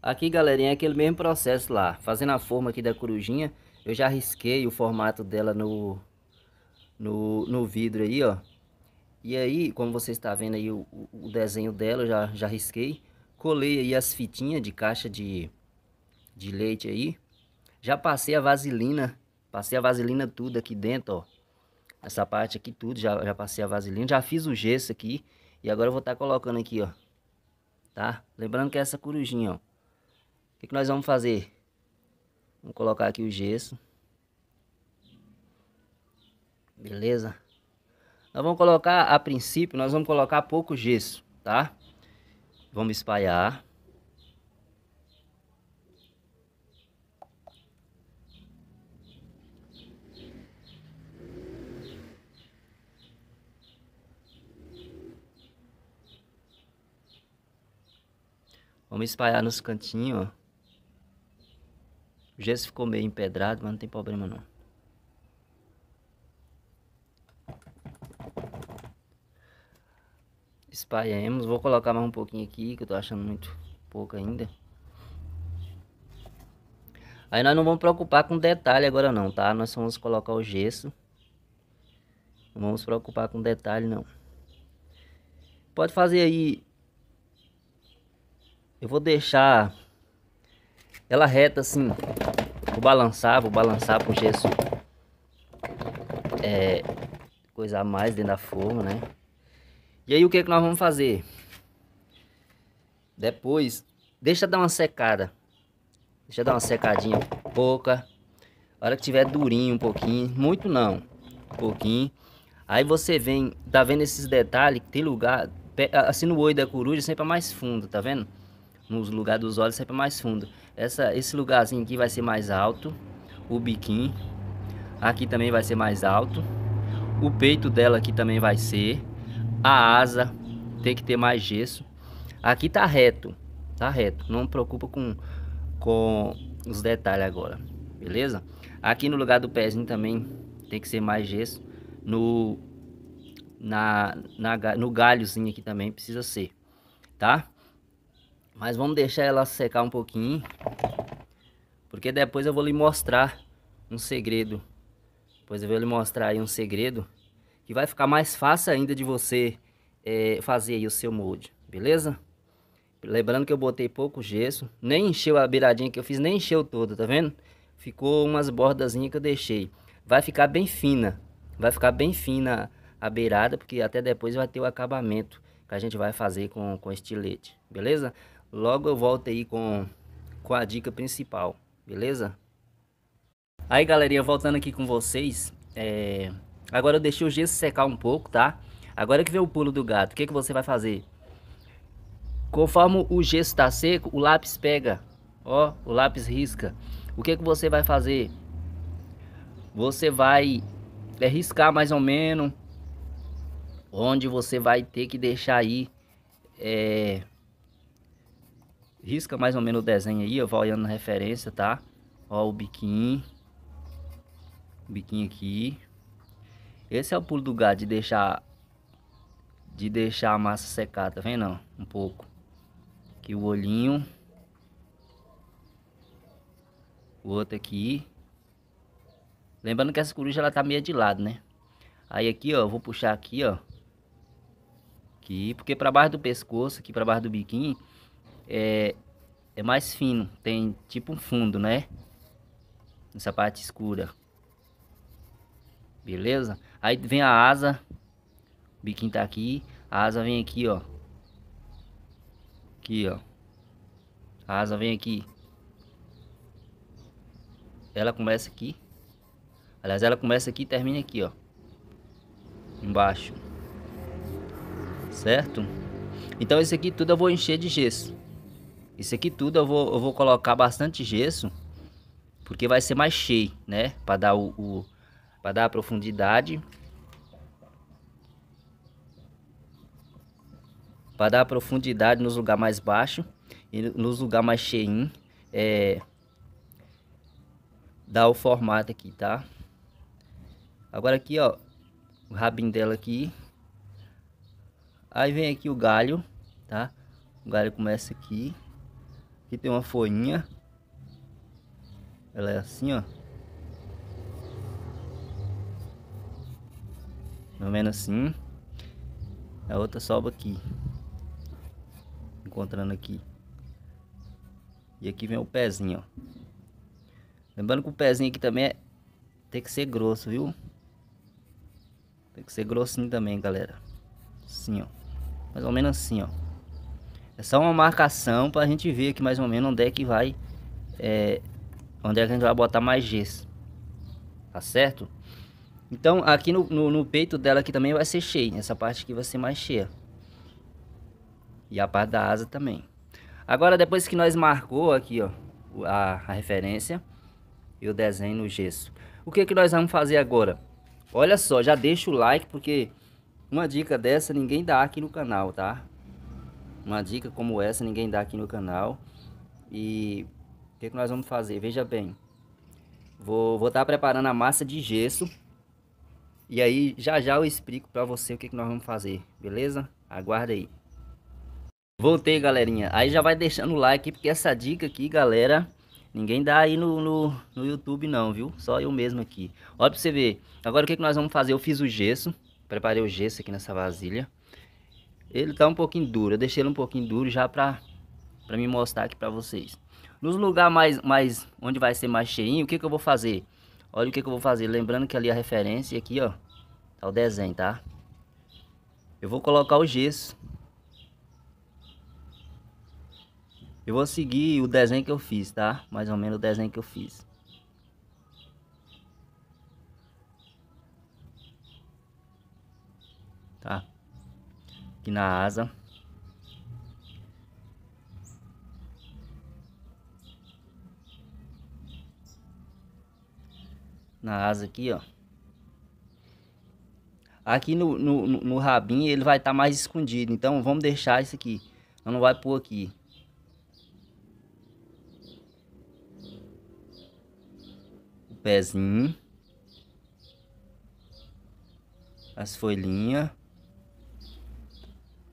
Aqui, galerinha, é aquele mesmo processo lá. Fazendo a forma aqui da corujinha, eu já risquei o formato dela no, no, no vidro aí, ó. E aí, como você está vendo aí o, o desenho dela, eu já, já risquei. Colei aí as fitinhas de caixa de, de leite aí. Já passei a vaselina, passei a vaselina tudo aqui dentro, ó. Essa parte aqui tudo, já, já passei a vaselina, já fiz o gesso aqui. E agora eu vou estar tá colocando aqui, ó. Tá? Lembrando que é essa corujinha, ó. O que, que nós vamos fazer? Vamos colocar aqui o gesso. Beleza? Nós vamos colocar, a princípio, nós vamos colocar pouco gesso, tá? Vamos espalhar. Vamos espalhar nos cantinhos, ó. O gesso ficou meio empedrado, mas não tem problema não. Espalhamos, vou colocar mais um pouquinho aqui, que eu tô achando muito pouco ainda. Aí nós não vamos preocupar com detalhe agora não, tá? Nós vamos colocar o gesso. Não vamos preocupar com detalhe não. Pode fazer aí... Eu vou deixar ela reta assim. Vou balançar, vou balançar pro gesso. É, coisar mais dentro da forma, né? E aí o que, é que nós vamos fazer? Depois, deixa dar uma secada. Deixa dar uma secadinha pouca. A hora que tiver durinho um pouquinho, muito não, um pouquinho. Aí você vem, tá vendo esses detalhes? Tem lugar, assim no olho da coruja sempre é mais fundo, tá vendo? nos lugares dos olhos sempre mais fundo. Essa, esse lugarzinho aqui vai ser mais alto, o biquinho aqui também vai ser mais alto, o peito dela aqui também vai ser, a asa tem que ter mais gesso. Aqui tá reto, tá reto, não preocupa com, com os detalhes agora, beleza? Aqui no lugar do pezinho também tem que ser mais gesso, no, na, na, no galhozinho aqui também precisa ser, Tá? Mas vamos deixar ela secar um pouquinho. Porque depois eu vou lhe mostrar um segredo. Depois eu vou lhe mostrar aí um segredo. Que vai ficar mais fácil ainda de você é, fazer aí o seu molde. Beleza? Lembrando que eu botei pouco gesso. Nem encheu a beiradinha que eu fiz, nem encheu toda, tá vendo? Ficou umas bordazinhas que eu deixei. Vai ficar bem fina. Vai ficar bem fina a beirada, porque até depois vai ter o acabamento que a gente vai fazer com, com estilete, beleza? Logo eu volto aí com, com a dica principal, beleza? Aí galerinha, voltando aqui com vocês, é... agora eu deixei o gesso secar um pouco, tá? Agora que vem o pulo do gato, o que, que você vai fazer? Conforme o gesso está seco, o lápis pega, ó, o lápis risca. O que, que você vai fazer? Você vai é, riscar mais ou menos onde você vai ter que deixar aí é, Risca mais ou menos o desenho aí, eu vou olhando na referência, tá? Ó o biquinho. O biquinho aqui. Esse é o pulo do gato de deixar de deixar a massa secar, tá vendo? Não? Um pouco. Aqui o olhinho. O outro aqui. Lembrando que essa coruja ela tá meio de lado, né? Aí aqui, ó, eu vou puxar aqui, ó. Aqui, porque para baixo do pescoço, aqui para baixo do biquinho, é, é mais fino, tem tipo um fundo, né? Nessa parte escura. Beleza? Aí vem a asa. O biquinho tá aqui. A asa vem aqui, ó. Aqui, ó. A asa vem aqui. Ela começa aqui. Aliás, ela começa aqui e termina aqui, ó. Embaixo. Certo? Então, isso aqui tudo eu vou encher de gesso. Isso aqui tudo eu vou, eu vou colocar bastante gesso, porque vai ser mais cheio, né? Para dar o, o para dar a profundidade. Para dar a profundidade nos lugares mais baixos e nos lugares mais cheinho, é dar o formato aqui, tá? Agora aqui, ó, o rabinho dela aqui. Aí vem aqui o galho, tá? O galho começa aqui. Aqui tem uma folhinha. Ela é assim, ó. Mais tá ou menos assim. A outra sobe aqui. Encontrando aqui. E aqui vem o pezinho, ó. Lembrando que o pezinho aqui também é... tem que ser grosso, viu? Tem que ser grossinho também, galera. Assim, ó. Mais ou menos assim, ó. É só uma marcação para a gente ver aqui mais ou menos onde é que vai... É, onde é que a gente vai botar mais gesso, Tá certo? Então, aqui no, no, no peito dela aqui também vai ser cheio. Né? Essa parte aqui vai ser mais cheia. E a parte da asa também. Agora, depois que nós marcou aqui, ó, a, a referência e o desenho no gesso. O que, que nós vamos fazer agora? Olha só, já deixa o like, porque uma dica dessa ninguém dá aqui no canal, tá? Uma dica como essa ninguém dá aqui no canal. E o que, é que nós vamos fazer? Veja bem. Vou estar tá preparando a massa de gesso. E aí já já eu explico para você o que, é que nós vamos fazer, beleza? Aguarda aí. Voltei, galerinha. Aí já vai deixando o like, porque essa dica aqui, galera, ninguém dá aí no, no, no YouTube não, viu? Só eu mesmo aqui. Olha pra você ver. Agora o que, é que nós vamos fazer? Eu fiz o gesso, preparei o gesso aqui nessa vasilha. Ele tá um pouquinho duro, eu deixei ele um pouquinho duro já pra, pra me mostrar aqui pra vocês. Nos lugares mais, mais, onde vai ser mais cheinho, o que que eu vou fazer? Olha o que que eu vou fazer, lembrando que ali a referência aqui, ó, tá o desenho, tá? Eu vou colocar o gesso. Eu vou seguir o desenho que eu fiz, tá? Mais ou menos o desenho que eu fiz. Tá? aqui na asa. Na asa aqui, ó. Aqui no, no, no rabinho ele vai estar tá mais escondido. Então vamos deixar isso aqui. Eu então não vai pôr aqui. O pezinho. As folhinhas.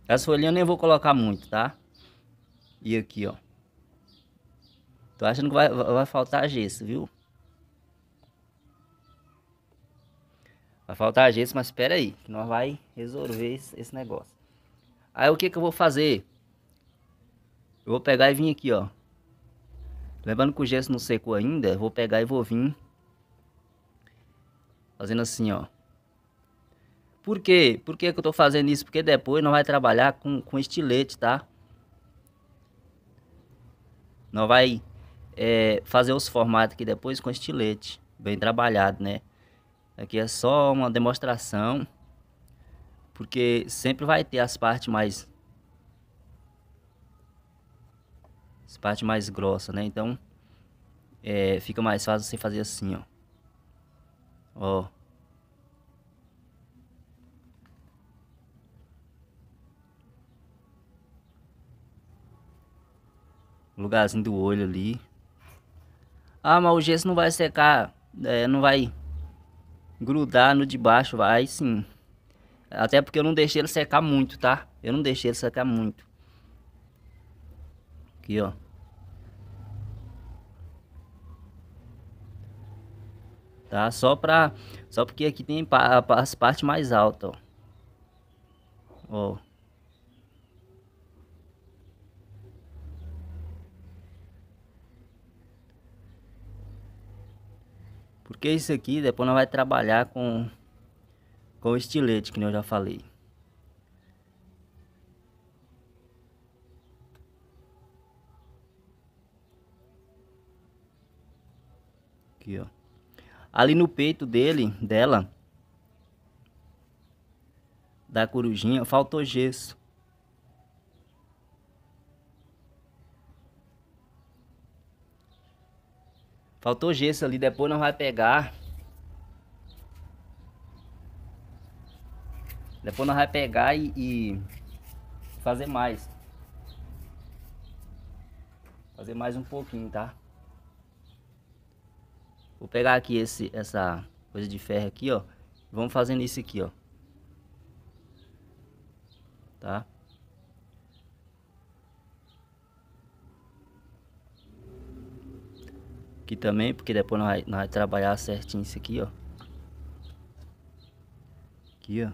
Essa folhinha eu nem vou colocar muito, tá? E aqui, ó. Tô achando que vai, vai faltar gesso, viu? Vai faltar gesso, mas espera aí. Que nós vai resolver esse, esse negócio. Aí o que que eu vou fazer? Eu vou pegar e vir aqui, ó. Lembrando que o gesso não secou ainda, vou pegar e vou vir fazendo assim, ó. Por quê? Por que, que eu tô fazendo isso? Porque depois não vai trabalhar com, com estilete, tá? Não vai é, fazer os formatos aqui depois com estilete. Bem trabalhado, né? Aqui é só uma demonstração. Porque sempre vai ter as partes mais... As partes mais grossas, né? Então, é, fica mais fácil você fazer assim, ó. Ó. Lugarzinho do olho ali. Ah, mas o gesso não vai secar. É, não vai grudar no de baixo. Vai sim. Até porque eu não deixei ele secar muito, tá? Eu não deixei ele secar muito. Aqui, ó. Tá? Só pra... Só porque aqui tem as partes mais altas, ó. Ó. Porque isso aqui depois nós vai trabalhar com, com o estilete, que eu já falei. Aqui, ó. Ali no peito dele, dela, da corujinha, faltou gesso. Faltou gesso ali, depois nós vai pegar. Depois nós vai pegar e, e fazer mais. Fazer mais um pouquinho, tá? Vou pegar aqui esse, essa coisa de ferro aqui, ó. Vamos fazendo isso aqui, ó. Tá? Aqui também, porque depois nós, nós vai trabalhar certinho isso aqui, ó. Aqui, ó.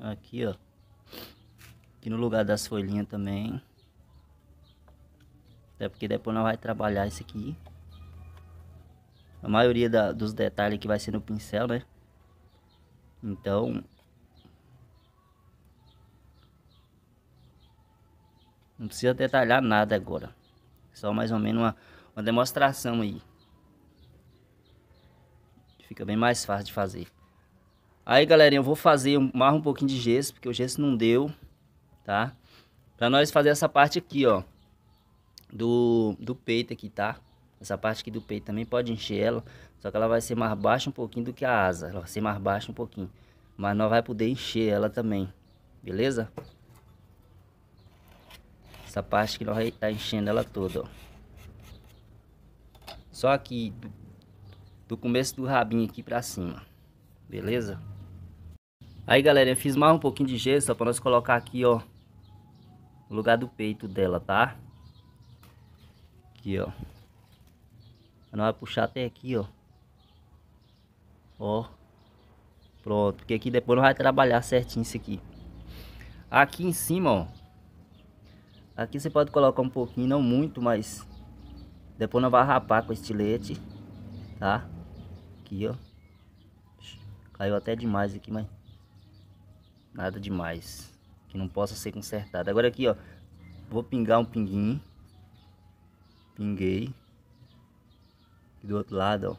Aqui, ó. Aqui no lugar das folhinhas também. Até porque depois nós vai trabalhar isso aqui. A maioria da, dos detalhes que vai ser no pincel, né? Então... Não precisa detalhar nada agora. Só mais ou menos uma, uma demonstração aí. Fica bem mais fácil de fazer. Aí, galerinha, eu vou fazer mais um pouquinho de gesso, porque o gesso não deu, tá? Pra nós fazer essa parte aqui, ó, do, do peito aqui, tá? Essa parte aqui do peito também pode encher ela, só que ela vai ser mais baixa um pouquinho do que a asa. Ela vai ser mais baixa um pouquinho. Mas nós vai poder encher ela também, beleza? Essa parte que nós vai estar tá enchendo ela toda, ó. Só aqui, do começo do rabinho aqui pra cima, beleza? Aí, galera, eu fiz mais um pouquinho de gesso, só pra nós colocar aqui, ó, no lugar do peito dela, tá? Aqui, ó. Ela vai puxar até aqui, ó. Ó. Pronto. Porque aqui depois não vai trabalhar certinho isso aqui. Aqui em cima, ó. Aqui você pode colocar um pouquinho, não muito, mas... Depois não vai rapar com estilete. Tá? Aqui, ó. Caiu até demais aqui, mas... Nada demais. Que não possa ser consertado. Agora aqui, ó. Vou pingar um pinguinho. Pinguei. E do outro lado, ó.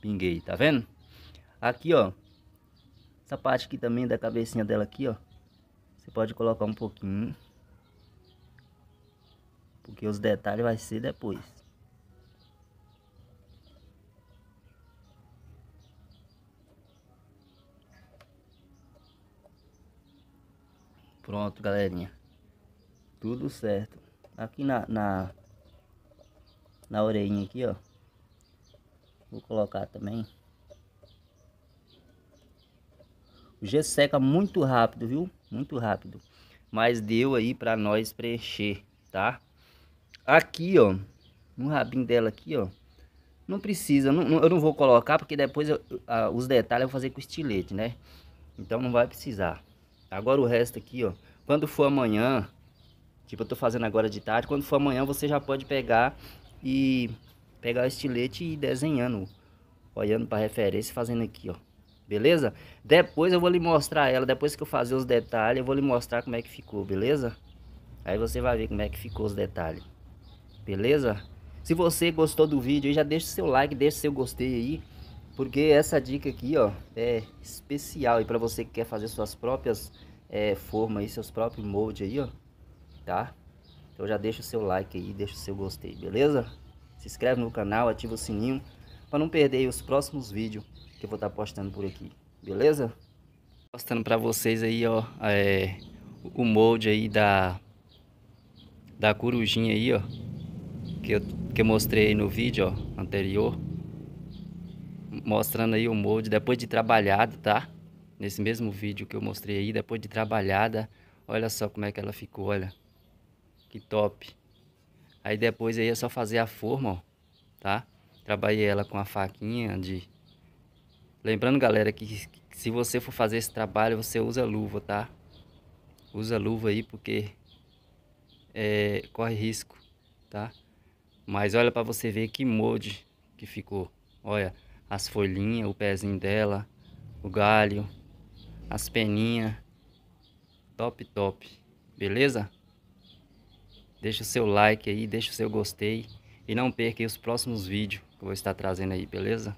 Pinguei, tá vendo? Aqui, ó. Essa parte aqui também da cabecinha dela aqui, ó. Você pode colocar um pouquinho. Porque os detalhes vai ser depois. Pronto, galerinha. Tudo certo. Aqui na, na na orelhinha aqui, ó. Vou colocar também. O G seca muito rápido, viu? Muito rápido. Mas deu aí para nós preencher, tá? Aqui, ó. No rabinho dela aqui, ó. Não precisa, não, eu não vou colocar porque depois eu, a, os detalhes eu vou fazer com estilete, né? Então não vai precisar. Agora o resto aqui, ó. Quando for amanhã, tipo eu tô fazendo agora de tarde, quando for amanhã você já pode pegar e pegar o estilete e ir desenhando, olhando para referência, fazendo aqui, ó. Beleza? Depois eu vou lhe mostrar ela, depois que eu fazer os detalhes, eu vou lhe mostrar como é que ficou, beleza? Aí você vai ver como é que ficou os detalhes. Beleza? Se você gostou do vídeo, já deixa o seu like, deixa o seu gostei aí, porque essa dica aqui, ó, é especial e para você que quer fazer suas próprias é, formas seus próprios moldes aí, ó, tá? Então já deixa o seu like aí, deixa o seu gostei, beleza? Se inscreve no canal, ativa o sininho para não perder os próximos vídeos que eu vou estar tá postando por aqui, beleza? Postando para vocês aí, ó, é, o molde aí da da corujinha aí, ó, que eu, que eu mostrei no vídeo, ó, anterior. Mostrando aí o molde depois de trabalhado, tá? Nesse mesmo vídeo que eu mostrei aí, depois de trabalhada, olha só como é que ela ficou, olha. Que top. Aí depois aí é só fazer a forma, ó, tá? Trabalhei ela com a faquinha de... Lembrando, galera, que se você for fazer esse trabalho, você usa luva, tá? Usa luva aí porque é, corre risco, tá? Mas olha para você ver que molde que ficou. Olha, as folhinhas, o pezinho dela, o galho, as peninhas. Top, top. Beleza? Deixa o seu like aí, deixa o seu gostei. E não perca os próximos vídeos que eu vou estar trazendo aí, beleza?